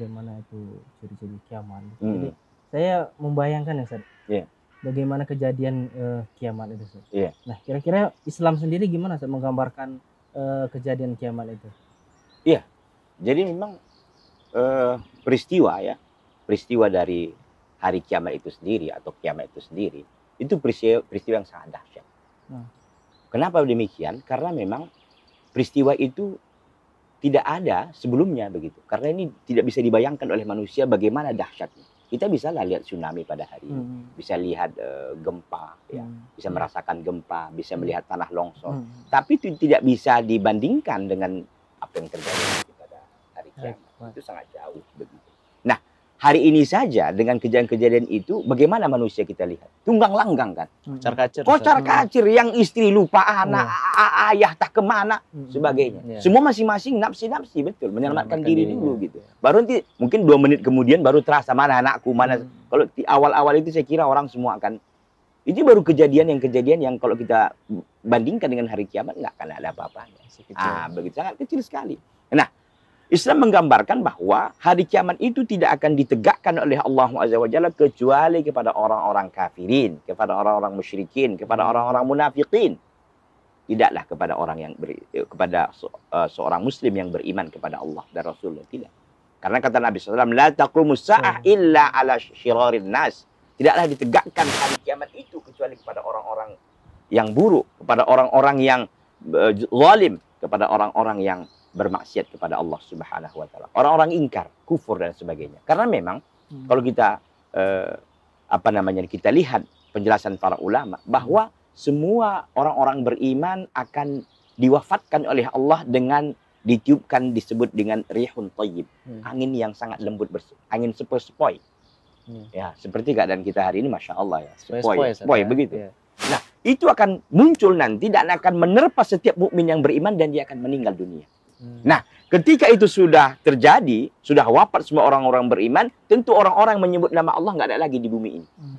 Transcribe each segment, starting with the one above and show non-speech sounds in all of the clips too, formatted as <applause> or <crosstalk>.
bagaimana itu ciri-ciri kiamat. Hmm. Jadi saya membayangkan ya Ustaz. Yeah. Bagaimana kejadian uh, kiamat itu Ustaz. Yeah. Nah, kira-kira Islam sendiri gimana Ustaz menggambarkan uh, kejadian kiamat itu? Iya. Yeah. Jadi memang uh, peristiwa ya. Peristiwa dari hari kiamat itu sendiri atau kiamat itu sendiri itu peristiwa, peristiwa yang sangat dahsyat. Hmm. Kenapa demikian? Karena memang peristiwa itu tidak ada sebelumnya begitu. Karena ini tidak bisa dibayangkan oleh manusia bagaimana dahsyatnya. Kita bisa lah lihat tsunami pada hari ini, hmm. bisa lihat uh, gempa, ya. hmm. ya, bisa hmm. merasakan gempa, bisa melihat tanah longsor. Hmm. Tapi itu tidak bisa dibandingkan dengan apa yang terjadi pada hari kiamat. Itu sangat jauh begitu hari ini saja dengan kejadian-kejadian itu bagaimana manusia kita lihat tunggang langgang kan hmm. kocar kacir kocar kacir yang istri lupa anak hmm. ayah tak kemana hmm. sebagainya yeah. semua masing-masing nafsi-nafsi betul menyelamatkan diri dulu ya. gitu baru nanti mungkin dua menit kemudian baru terasa mana anakku mana hmm. kalau di awal-awal itu saya kira orang semua akan itu baru kejadian yang kejadian yang kalau kita bandingkan dengan hari kiamat nggak akan ada apa apa ah begitu sangat kecil sekali nah Islam menggambarkan bahwa hari kiamat itu tidak akan ditegakkan oleh Allah Azza wa Jalla kecuali kepada orang-orang kafirin, kepada orang-orang musyrikin, kepada orang-orang munafikin. Tidaklah kepada orang yang ber, eh, kepada eh, seorang muslim yang beriman kepada Allah dan Rasulullah. tidak. Karena kata Nabi SAW, la taqumu sa'ah illa ala syirarin nas. Tidaklah ditegakkan hari kiamat itu kecuali kepada orang-orang yang buruk, kepada orang-orang yang eh, zalim, kepada orang-orang yang bermaksiat kepada Allah Subhanahu wa taala. Orang-orang ingkar, kufur dan sebagainya. Karena memang hmm. kalau kita eh, apa namanya kita lihat penjelasan para ulama bahwa semua orang-orang beriman akan diwafatkan oleh Allah dengan ditiupkan disebut dengan rihun thayyib, hmm. angin yang sangat lembut, angin sepoi-sepoi. Hmm. Ya, seperti keadaan kita hari ini masya Allah ya, sepoi, sepoi, ya. begitu. Ya. Nah, itu akan muncul nanti dan akan menerpa setiap mukmin yang beriman dan dia akan meninggal dunia. Hmm. Nah, ketika itu sudah terjadi, sudah wafat semua orang-orang beriman, tentu orang-orang menyebut nama Allah nggak ada lagi di bumi ini. Hmm.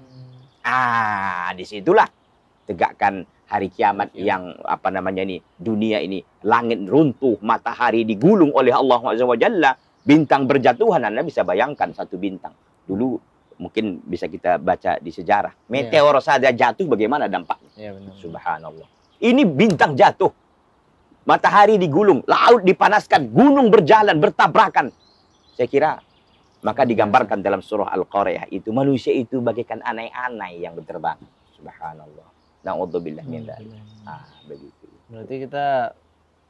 Ah, disitulah tegakkan hari kiamat yang apa namanya ini dunia ini langit runtuh matahari digulung oleh Allah Jalla bintang berjatuhan Anda bisa bayangkan satu bintang dulu mungkin bisa kita baca di sejarah iya. meteor saja jatuh bagaimana dampaknya iya, subhanallah ini bintang jatuh matahari digulung, laut dipanaskan, gunung berjalan, bertabrakan. Saya kira maka digambarkan dalam surah Al-Qariah itu manusia itu bagaikan anai-anai yang berterbang. Subhanallah. Nauzubillah min dzalik. Ah, begitu. Berarti kita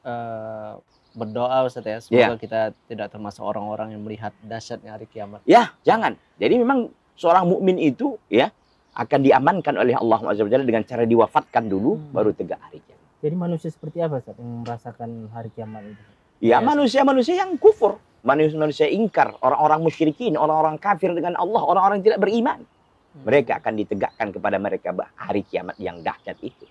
uh, berdoa Ustaz ya, semoga yeah. kita tidak termasuk orang-orang yang melihat dahsyatnya hari kiamat. Ya, jangan. Jadi memang seorang mukmin itu ya akan diamankan oleh Allah Azza dengan cara diwafatkan dulu hmm. baru tegak hari kiamat. Jadi manusia seperti apa saat yang merasakan hari kiamat itu? Ya iya, manusia-manusia yang kufur, manusia-manusia ingkar, orang-orang musyrikin, orang-orang kafir dengan Allah, orang-orang tidak beriman. Hmm. Mereka akan ditegakkan kepada mereka hari kiamat yang dahsyat itu.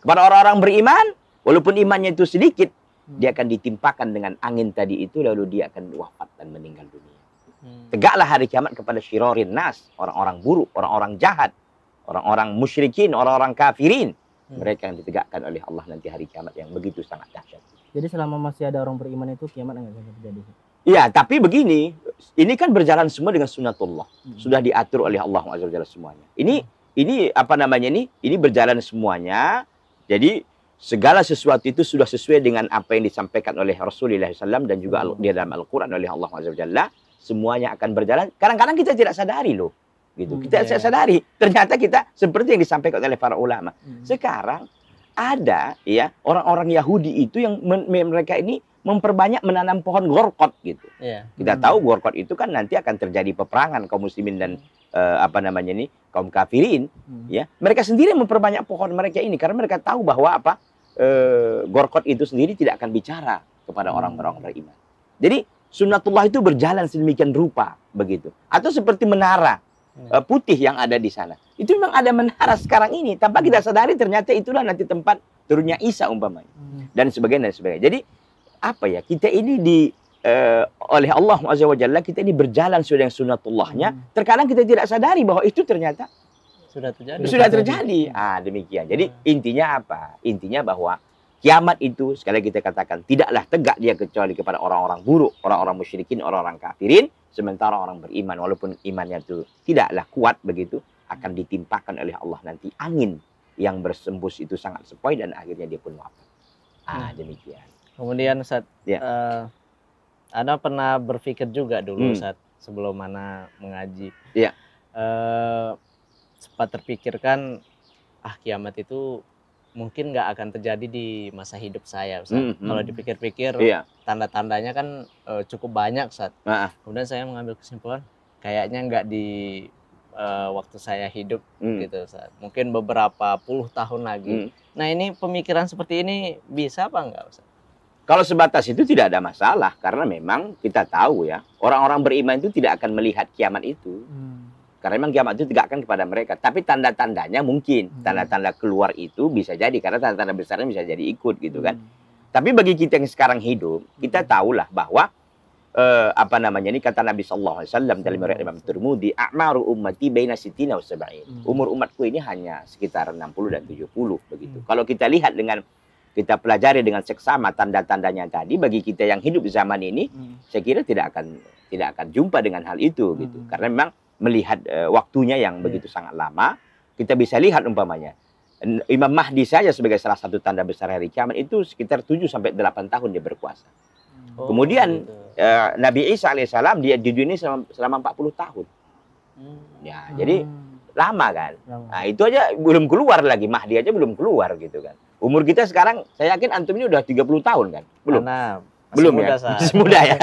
Kepada orang-orang beriman, walaupun imannya itu sedikit, hmm. dia akan ditimpakan dengan angin tadi itu, lalu dia akan wafat dan meninggal dunia. Hmm. Tegaklah hari kiamat kepada syirorin nas, orang-orang buruk, orang-orang jahat, orang-orang musyrikin, orang-orang kafirin. Hmm. mereka yang ditegakkan oleh Allah nanti hari kiamat yang begitu sangat dahsyat. Jadi selama masih ada orang beriman itu kiamat enggak akan terjadi. Iya, tapi begini, ini kan berjalan semua dengan sunatullah. Hmm. Sudah diatur oleh Allah Azza semuanya. Ini hmm. ini apa namanya ini? Ini berjalan semuanya. Jadi segala sesuatu itu sudah sesuai dengan apa yang disampaikan oleh Rasulullah SAW dan juga hmm. di dalam Al-Quran oleh Allah Azza Semuanya akan berjalan. Kadang-kadang kita tidak sadari loh gitu. Hmm, kita yeah. Iya. sadari ternyata kita seperti yang disampaikan oleh para ulama. Hmm. Sekarang ada ya orang-orang Yahudi itu yang men mereka ini memperbanyak menanam pohon gorkot gitu. Yeah. Kita hmm. tahu gorkot itu kan nanti akan terjadi peperangan kaum muslimin dan hmm. uh, apa namanya ini kaum kafirin hmm. ya. Mereka sendiri memperbanyak pohon mereka ini karena mereka tahu bahwa apa uh, gorkot itu sendiri tidak akan bicara kepada hmm. orang-orang hmm. beriman. Jadi sunnatullah itu berjalan sedemikian rupa begitu. Atau seperti menara uh, putih yang ada di sana. Itu memang ada menara sekarang ini. Tanpa hmm. kita sadari ternyata itulah nanti tempat turunnya Isa umpamanya. Hmm. Dan sebagainya dan sebagainya. Jadi apa ya kita ini di uh, oleh Allah Azza kita ini berjalan sudah yang sunatullahnya. Hmm. Terkadang kita tidak sadari bahwa itu ternyata sudah terjadi. Sudah terjadi. Hmm. Ah demikian. Jadi intinya apa? Intinya bahwa Kiamat itu, sekali kita katakan, tidaklah tegak dia kecuali kepada orang-orang buruk, orang-orang musyrikin, orang-orang kafirin, sementara orang beriman, walaupun imannya itu tidaklah kuat begitu, akan ditimpakan oleh Allah nanti angin yang bersembus itu sangat sepoi dan akhirnya dia pun wafat. Ah, hmm. demikian. Kemudian saat ya. uh, eh, Anda pernah berpikir juga dulu hmm. saat sebelum mana mengaji. Iya. Uh, sempat terpikirkan ah kiamat itu mungkin nggak akan terjadi di masa hidup saya. Mm -hmm. Kalau dipikir-pikir, iya. tanda-tandanya kan e, cukup banyak saat. Nah. Kemudian saya mengambil kesimpulan, kayaknya nggak di e, waktu saya hidup mm. gitu saat. Mungkin beberapa puluh tahun lagi. Mm. Nah ini pemikiran seperti ini bisa apa nggak Kalau sebatas itu tidak ada masalah karena memang kita tahu ya orang-orang beriman itu tidak akan melihat kiamat itu. Mm. Karena memang kiamat itu tegakkan kepada mereka. Tapi tanda-tandanya mungkin. Hmm. Tanda-tanda keluar itu bisa jadi. Karena tanda-tanda besarnya bisa jadi ikut gitu kan. Hmm. Tapi bagi kita yang sekarang hidup, kita hmm. tahulah bahwa uh, apa namanya ini kata Nabi Shallallahu Alaihi Wasallam dalam riwayat hmm. Imam Turmudi, "Amaru ummati baina sitina usaba'in. Umur umatku ini hanya sekitar 60 dan 70 begitu. Hmm. Kalau kita lihat dengan kita pelajari dengan seksama tanda-tandanya tadi bagi kita yang hidup di zaman ini, hmm. saya kira tidak akan tidak akan jumpa dengan hal itu gitu. Karena memang melihat uh, waktunya yang iya. begitu sangat lama. Kita bisa lihat umpamanya Imam Mahdi saja sebagai salah satu tanda besar hari kiamat itu sekitar 7 sampai 8 tahun dia berkuasa. Hmm. Oh, Kemudian gitu. uh, Nabi Isa alaihissalam dia di dunia selama, selama 40 tahun. Hmm. Ya, hmm. jadi lama kan. Lama. Nah, itu aja belum keluar lagi Mahdi aja belum keluar gitu kan. Umur kita sekarang saya yakin antum ini udah 30 tahun kan? Belum. Anam belum muda, ya saat. masih muda ya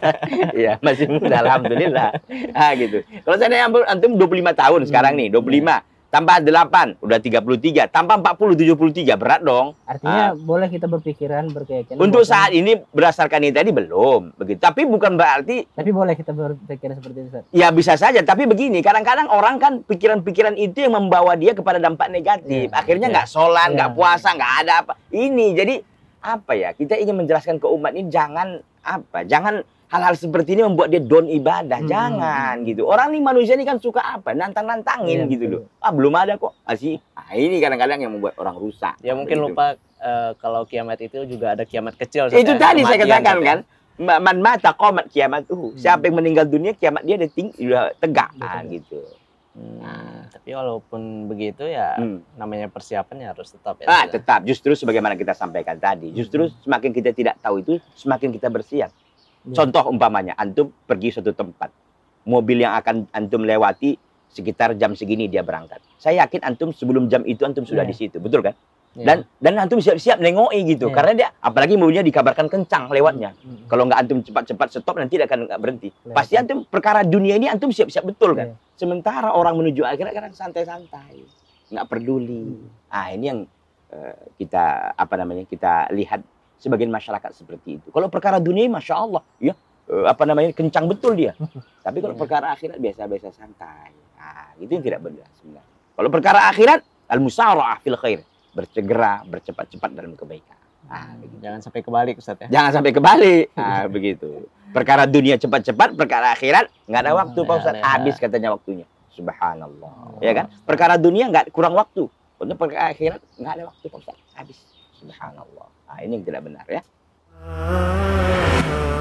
<laughs> iya masih muda alhamdulillah ah gitu kalau saya antum 25 tahun hmm. sekarang nih 25 ya. tambah 8 udah 33 tambah 40 73 berat dong artinya ah. boleh kita berpikiran berkeyakinan untuk bahkan... saat ini berdasarkan ini tadi belum begitu tapi bukan berarti tapi boleh kita berpikiran seperti itu Ustaz. ya bisa saja tapi begini kadang-kadang orang kan pikiran-pikiran itu yang membawa dia kepada dampak negatif ya. akhirnya iya. nggak ya. sholat iya. nggak ya. puasa nggak ada apa ini jadi apa ya kita ingin menjelaskan ke umat ini jangan apa jangan hal-hal seperti ini membuat dia down ibadah hmm. jangan hmm. gitu orang ini manusia ini kan suka apa nantang nantangin ya, gitu loh ah belum ada kok masih ah, ah, ini kadang-kadang yang membuat orang rusak ya mungkin gitu. lupa uh, kalau kiamat itu juga ada kiamat kecil itu tadi saya katakan gitu ya. kan, kan? man mata komat kiamat tuh. Siapa hmm. yang meninggal dunia kiamat dia ada tinggi tegak gitu. Nah, hmm. tapi walaupun begitu ya hmm. namanya persiapan ya harus tetap ya. Ah, tetap. Justru sebagaimana kita sampaikan tadi, hmm. justru hmm. semakin kita tidak tahu itu, semakin kita bersiap. Hmm. Contoh umpamanya antum pergi suatu tempat. Mobil yang akan antum lewati sekitar jam segini dia berangkat. Saya yakin antum sebelum jam itu antum sudah hmm. di situ, betul kan? Ya. dan dan antum siap-siap nengoi gitu yeah. karena dia apalagi mobilnya dikabarkan kencang lewatnya mm. kalau nggak antum cepat-cepat stop nanti dia akan nggak berhenti yeah. Ya. pasti antum perkara dunia ini antum siap-siap betul kan yeah. sementara orang menuju akhirat kan santai-santai nggak peduli mm. ah ini yang uh, kita apa namanya kita lihat sebagian masyarakat seperti itu kalau perkara dunia masya Allah ya uh, apa namanya kencang betul dia <laughs> tapi kalau yeah. perkara akhirat biasa-biasa santai ah itu yang tidak benar sebenarnya kalau perkara akhirat al musaraah fil khair bercegera, bercepat-cepat dalam kebaikan. Nah, hmm. Jangan sampai kebalik Ustaz ya. Jangan sampai kebalik. <laughs> Nah, begitu. Perkara dunia cepat-cepat, perkara akhirat nggak ada hmm, waktu Pak Ustaz. Habis katanya waktunya. Subhanallah. Oh. Ya kan? Perkara dunia nggak kurang waktu. Untuk perkara akhirat nggak ada waktu Pak Ustaz. Habis. Subhanallah. Nah, ini yang tidak benar ya. Ah.